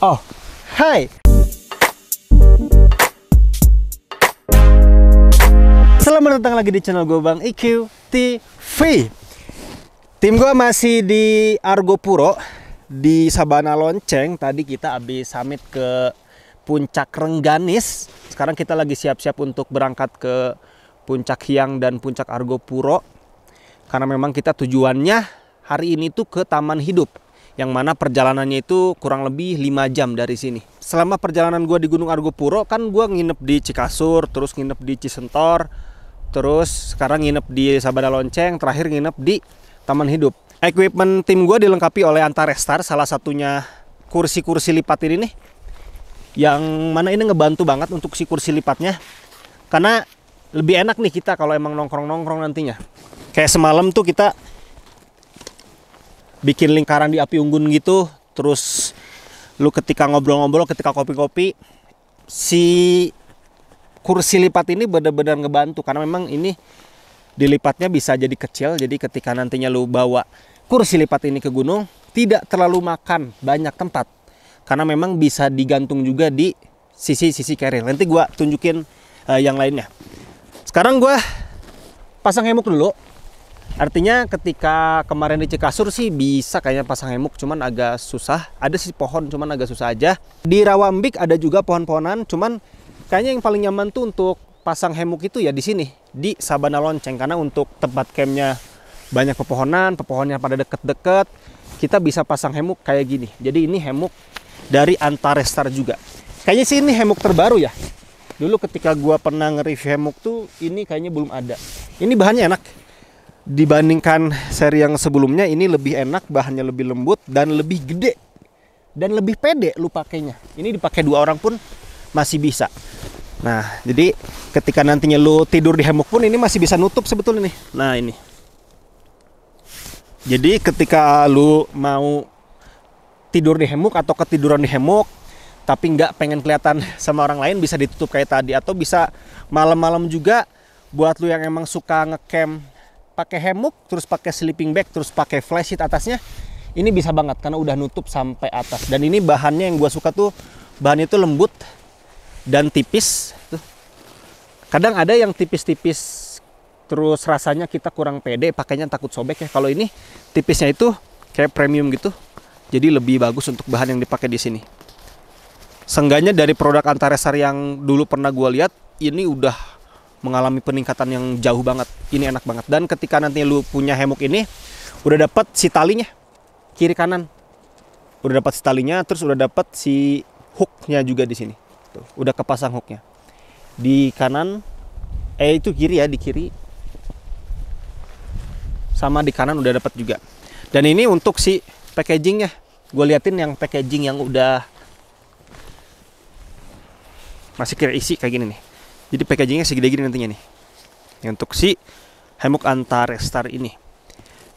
Oh, hai. Selamat datang lagi di channel gue Bang IQ TV. Tim gue masih di Argo Puro di Sabana Lonceng. Tadi kita habis summit ke Puncak Rengganis. Sekarang kita lagi siap-siap untuk berangkat ke Puncak Hyang dan Puncak Argo Puro. Karena memang kita tujuannya hari ini tuh ke Taman Hidup yang mana perjalanannya itu kurang lebih 5 jam dari sini. Selama perjalanan gue di Gunung Argopuro kan gue nginep di Cikasur, terus nginep di Cisentor, terus sekarang nginep di Sabada Lonceng, terakhir nginep di Taman Hidup. Equipment tim gue dilengkapi oleh Antarestar, salah satunya kursi-kursi lipat ini nih. Yang mana ini ngebantu banget untuk si kursi lipatnya. Karena lebih enak nih kita kalau emang nongkrong-nongkrong nantinya. Kayak semalam tuh kita bikin lingkaran di api unggun gitu terus lu ketika ngobrol-ngobrol ketika kopi-kopi si kursi lipat ini benar-benar ngebantu karena memang ini dilipatnya bisa jadi kecil jadi ketika nantinya lu bawa kursi lipat ini ke gunung tidak terlalu makan banyak tempat karena memang bisa digantung juga di sisi-sisi carrier nanti gua tunjukin uh, yang lainnya sekarang gua pasang hemok dulu Artinya ketika kemarin di Cikasur sih bisa kayaknya pasang hemuk cuman agak susah. Ada sih pohon cuman agak susah aja. Di Rawambik ada juga pohon-pohonan cuman kayaknya yang paling nyaman tuh untuk pasang hemuk itu ya di sini di Sabana Lonceng karena untuk tempat campnya banyak pepohonan, pepohonnya pada deket-deket. Kita bisa pasang hemuk kayak gini. Jadi ini hemuk dari Antarestar juga. Kayaknya sih ini hemuk terbaru ya. Dulu ketika gua pernah nge-review hemuk tuh ini kayaknya belum ada. Ini bahannya enak dibandingkan seri yang sebelumnya ini lebih enak bahannya lebih lembut dan lebih gede dan lebih pede lu pakainya ini dipakai dua orang pun masih bisa nah jadi ketika nantinya lu tidur di hammock pun ini masih bisa nutup sebetulnya nih nah ini jadi ketika lu mau tidur di hammock atau ketiduran di hammock tapi nggak pengen kelihatan sama orang lain bisa ditutup kayak tadi atau bisa malam-malam juga buat lu yang emang suka ngecamp pakai hemuk terus pakai sleeping bag terus pakai sheet atasnya ini bisa banget karena udah nutup sampai atas dan ini bahannya yang gue suka tuh bahan itu lembut dan tipis kadang ada yang tipis-tipis terus rasanya kita kurang pede pakainya takut sobek ya kalau ini tipisnya itu kayak premium gitu jadi lebih bagus untuk bahan yang dipakai di sini sengganya dari produk antaresar yang dulu pernah gue lihat ini udah mengalami peningkatan yang jauh banget. Ini enak banget. Dan ketika nanti lu punya hemok ini, udah dapat si talinya kiri kanan. Udah dapat si talinya, terus udah dapat si hooknya juga di sini. Tuh, udah kepasang hooknya. Di kanan, eh itu kiri ya, di kiri. Sama di kanan udah dapat juga. Dan ini untuk si packagingnya. Gue liatin yang packaging yang udah masih kira isi kayak gini nih. Jadi packagingnya segede gini nantinya nih. untuk si Hemuk star ini.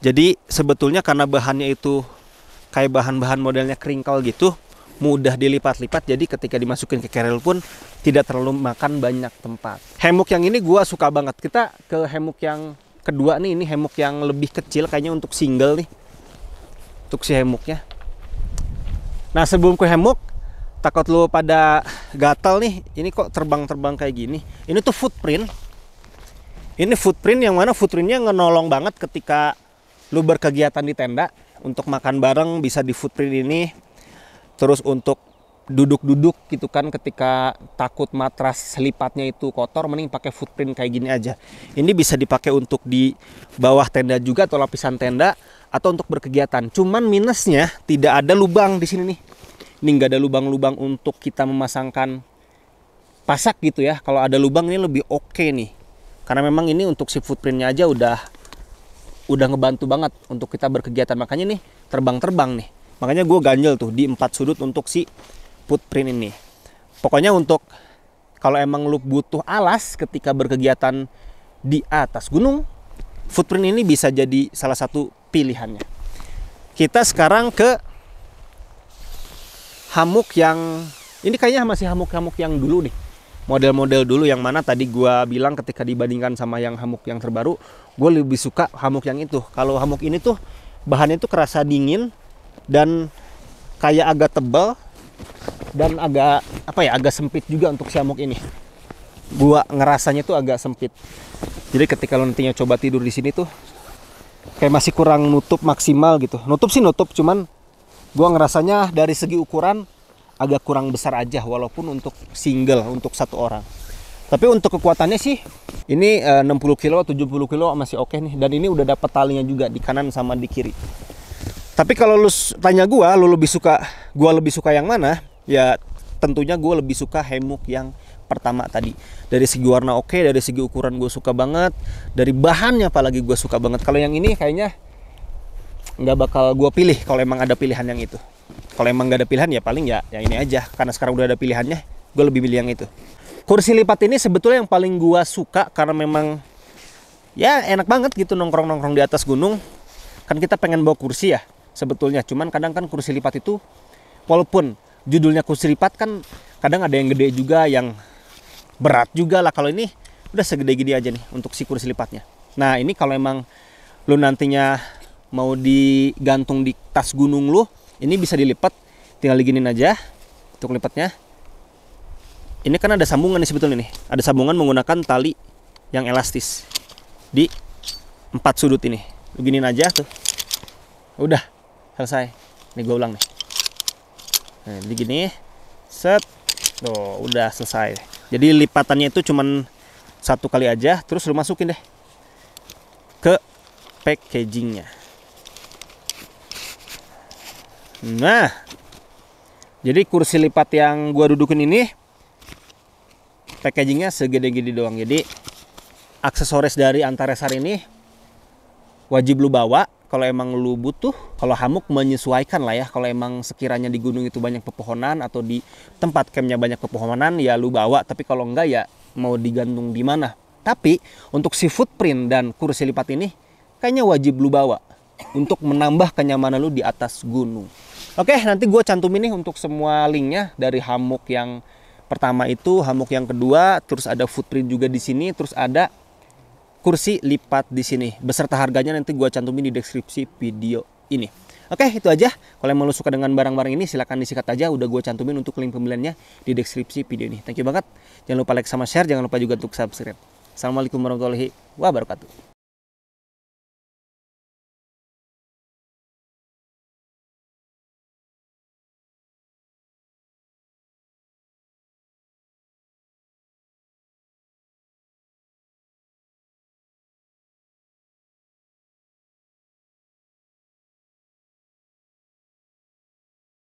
Jadi sebetulnya karena bahannya itu kayak bahan-bahan modelnya keringkal gitu, mudah dilipat-lipat jadi ketika dimasukin ke keril pun tidak terlalu makan banyak tempat. Hemok yang ini gue suka banget. Kita ke hemok yang kedua nih, ini hemok yang lebih kecil kayaknya untuk single nih. Untuk si hemoknya. Nah, sebelum ke hemok takut lu pada gatal nih ini kok terbang-terbang kayak gini ini tuh footprint ini footprint yang mana footprintnya ngenolong banget ketika lu berkegiatan di tenda untuk makan bareng bisa di footprint ini terus untuk duduk-duduk gitu kan ketika takut matras selipatnya itu kotor mending pakai footprint kayak gini aja ini bisa dipakai untuk di bawah tenda juga atau lapisan tenda atau untuk berkegiatan cuman minusnya tidak ada lubang di sini nih ini nggak ada lubang-lubang untuk kita memasangkan pasak gitu ya kalau ada lubang ini lebih oke okay nih karena memang ini untuk si footprintnya aja udah udah ngebantu banget untuk kita berkegiatan makanya nih terbang-terbang nih makanya gue ganjel tuh di empat sudut untuk si footprint ini pokoknya untuk kalau emang lu butuh alas ketika berkegiatan di atas gunung footprint ini bisa jadi salah satu pilihannya kita sekarang ke hamuk yang ini kayaknya masih hamuk-hamuk yang dulu nih model-model dulu yang mana tadi gua bilang ketika dibandingkan sama yang hamuk yang terbaru gue lebih suka hamuk yang itu kalau hamuk ini tuh bahannya tuh kerasa dingin dan kayak agak tebal dan agak apa ya agak sempit juga untuk si hamuk ini gua ngerasanya tuh agak sempit jadi ketika lo nantinya coba tidur di sini tuh kayak masih kurang nutup maksimal gitu nutup sih nutup cuman gua ngerasanya dari segi ukuran agak kurang besar aja walaupun untuk single untuk satu orang tapi untuk kekuatannya sih ini eh, uh, 60 kilo 70 kilo masih oke okay nih dan ini udah dapet talinya juga di kanan sama di kiri tapi kalau lu tanya gua lu lebih suka gua lebih suka yang mana ya tentunya gua lebih suka hemuk yang pertama tadi dari segi warna oke okay, dari segi ukuran gue suka banget dari bahannya apalagi gue suka banget kalau yang ini kayaknya nggak bakal gue pilih kalau emang ada pilihan yang itu kalau emang nggak ada pilihan ya paling ya yang ini aja karena sekarang udah ada pilihannya gue lebih pilih yang itu kursi lipat ini sebetulnya yang paling gue suka karena memang ya enak banget gitu nongkrong nongkrong di atas gunung kan kita pengen bawa kursi ya sebetulnya cuman kadang kan kursi lipat itu walaupun judulnya kursi lipat kan kadang ada yang gede juga yang berat juga lah kalau ini udah segede gini aja nih untuk si kursi lipatnya nah ini kalau emang lu nantinya mau digantung di tas gunung lu ini bisa dilipat tinggal diginin aja untuk lipatnya ini kan ada sambungan nih sebetulnya nih ada sambungan menggunakan tali yang elastis di empat sudut ini lu aja tuh udah selesai ini gue ulang nih nah, jadi set tuh udah selesai jadi lipatannya itu cuman satu kali aja terus lu masukin deh ke packagingnya Nah, jadi kursi lipat yang gua dudukin ini packagingnya segede-gede doang. Jadi aksesoris dari Antaresar ini wajib lu bawa kalau emang lu butuh kalau hamuk menyesuaikan lah ya kalau emang sekiranya di gunung itu banyak pepohonan atau di tempat campnya banyak pepohonan ya lu bawa tapi kalau enggak ya mau digantung di mana tapi untuk si footprint dan kursi lipat ini kayaknya wajib lu bawa untuk menambah kenyamanan lu di atas gunung. Oke, nanti gue cantumin nih untuk semua linknya dari hamuk yang pertama itu, hamuk yang kedua, terus ada footprint juga di sini, terus ada kursi lipat di sini. Beserta harganya nanti gue cantumin di deskripsi video ini. Oke, itu aja. Kalau yang lo suka dengan barang-barang ini, silahkan disikat aja. Udah gue cantumin untuk link pembeliannya di deskripsi video ini. Thank you banget. Jangan lupa like sama share, jangan lupa juga untuk subscribe. Assalamualaikum warahmatullahi wabarakatuh.